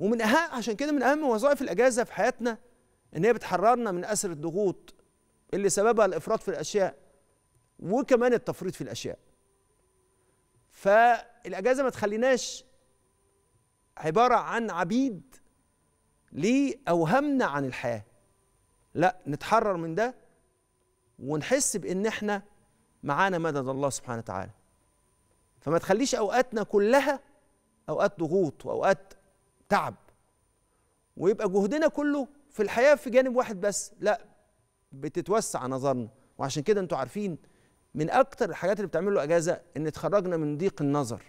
ومن أهم عشان كده من أهم وظائف الأجازة في حياتنا إن هي بتحررنا من أسر الضغوط اللي سببها الإفراط في الأشياء وكمان التفريط في الأشياء فالأجازة ما تخليناش عبارة عن عبيد لأوهامنا عن الحياة لا نتحرر من ده ونحس بإن إحنا معانا مدد الله سبحانه وتعالى فما تخليش أوقاتنا كلها أوقات ضغوط وأوقات تعب ويبقى جهدنا كله في الحياه في جانب واحد بس لا بتتوسع نظرنا وعشان كده انتوا عارفين من اكتر الحاجات اللي بتعمله اجازه ان اتخرجنا من ضيق النظر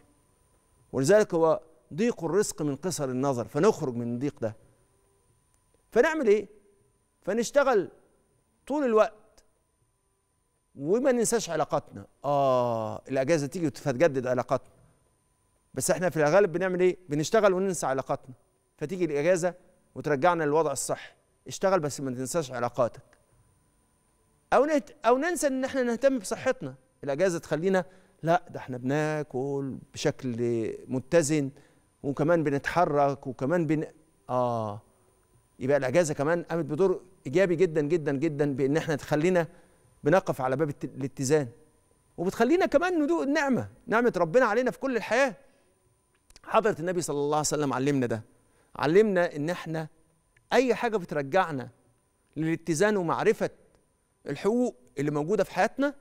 ولذلك هو ضيق الرزق من قصر النظر فنخرج من الضيق ده فنعمل ايه فنشتغل طول الوقت وما ننساش علاقاتنا اه الاجازه تيجي فتجدد علاقاتنا بس احنا في الغالب بنعمل ايه بنشتغل وننسى علاقاتنا فتيجي الاجازه وترجعنا للوضع الصح اشتغل بس ما تنساش علاقاتك او نهت... او ننسى ان احنا نهتم بصحتنا الاجازه تخلينا لا ده احنا بناكل بشكل متزن وكمان بنتحرك وكمان بن اه يبقى الاجازه كمان قامت بدور ايجابي جدا جدا جدا بان احنا تخلينا بنقف على باب الاتزان وبتخلينا كمان ندوق النعمه نعمه ربنا علينا في كل الحياه حضرة النبي صلى الله عليه وسلم علمنا ده علمنا ان احنا اي حاجة بترجعنا للاتزان ومعرفة الحقوق اللي موجودة في حياتنا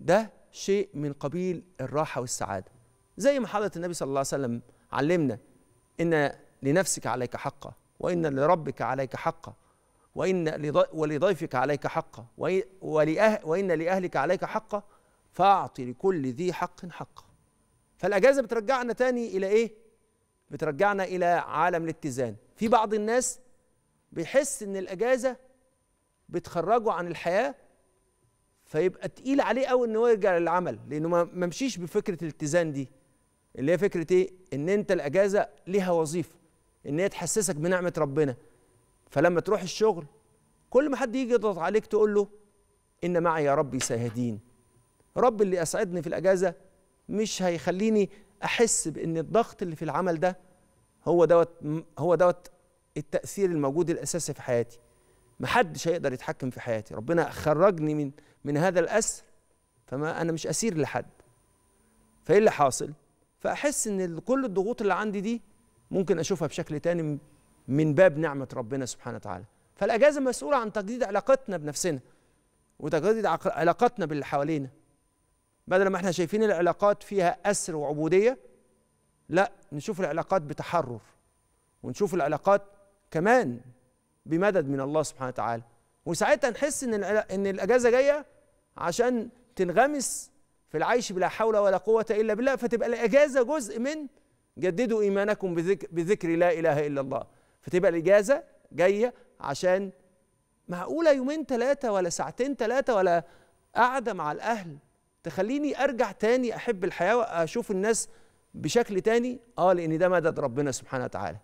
ده شيء من قبيل الراحة والسعادة زي ما حضرة النبي صلى الله عليه وسلم علمنا إن لنفسك عليك حقا وإن لربك عليك حقا وإن ولضيفك عليك حقا وإن لأهلك عليك حقا فأعطي لكل ذي حق حقه فالاجازه بترجعنا تاني الى ايه بترجعنا الى عالم الاتزان في بعض الناس بيحس ان الاجازه بتخرجه عن الحياه فيبقى تقيل عليه قوي ان هو يرجع للعمل لانه ما مشيش بفكره الاتزان دي اللي هي فكره ايه ان انت الاجازه ليها وظيفه ان هي تحسسك بنعمه ربنا فلما تروح الشغل كل ما حد يجي يضغط عليك تقول له ان معي يا ربي سيهدين رب اللي اسعدني في الاجازه مش هيخليني احس بان الضغط اللي في العمل ده هو دوت هو دوت التاثير الموجود الاساسي في حياتي محدش هيقدر يتحكم في حياتي ربنا خرجني من من هذا الاسر فما انا مش اسير لحد فايه اللي حاصل فاحس ان كل الضغوط اللي عندي دي ممكن اشوفها بشكل تاني من باب نعمه ربنا سبحانه وتعالى فالاجازه مسؤوله عن تجديد علاقتنا بنفسنا وتجديد علاقتنا باللي حوالينا بدل ما احنا شايفين العلاقات فيها أسر وعبودية لا نشوف العلاقات بتحرر ونشوف العلاقات كمان بمدد من الله سبحانه وتعالى وساعتها نحس ان ان الاجازه جايه عشان تنغمس في العيش بلا حول ولا قوه الا بالله فتبقى الاجازه جزء من جددوا ايمانكم بذكر, بذكر لا اله الا الله فتبقى الاجازه جايه عشان معقوله يومين ثلاثه ولا ساعتين ثلاثه ولا قعده مع الاهل تخليني ارجع تاني احب الحياه واشوف الناس بشكل تاني اه لان ده مدد ربنا سبحانه وتعالى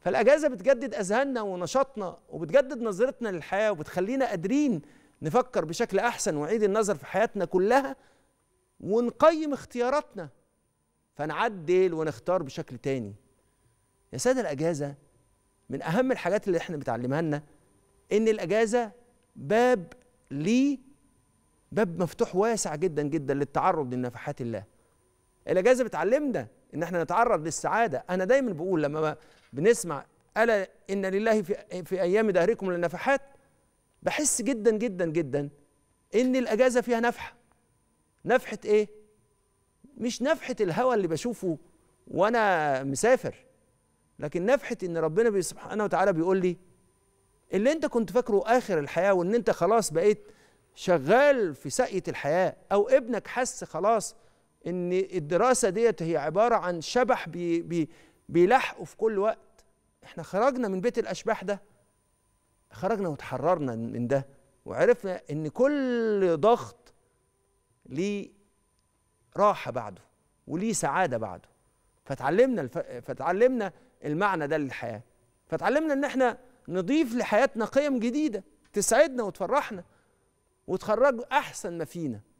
فالاجازه بتجدد اذهاننا ونشاطنا وبتجدد نظرتنا للحياه وبتخلينا قادرين نفكر بشكل احسن ونعيد النظر في حياتنا كلها ونقيم اختياراتنا فنعدل ونختار بشكل تاني يا ساده الاجازه من اهم الحاجات اللي احنا بتعلمها لنا ان الاجازه باب ليه باب مفتوح واسع جدا جدا للتعرض لنفحات الله الاجازه بتعلمنا ان احنا نتعرض للسعاده انا دايما بقول لما بنسمع الا ان لله في, في ايام دهركم للنفحات بحس جدا جدا جدا ان الاجازه فيها نفحه نفحه ايه مش نفحه الهوى اللي بشوفه وانا مسافر لكن نفحه ان ربنا سبحانه وتعالى بيقول لي اللي انت كنت فاكره اخر الحياه وان انت خلاص بقيت شغال في سقية الحياة أو ابنك حس خلاص إن الدراسة ديت هي عبارة عن شبح بي بي بيلحقه في كل وقت إحنا خرجنا من بيت الأشباح ده خرجنا وتحررنا من ده وعرفنا إن كل ضغط ليه راحة بعده وليه سعادة بعده فتعلمنا الف... فتعلمنا المعنى ده للحياة فتعلمنا إن إحنا نضيف لحياتنا قيم جديدة تسعدنا وتفرحنا وتخرجوا احسن ما فينا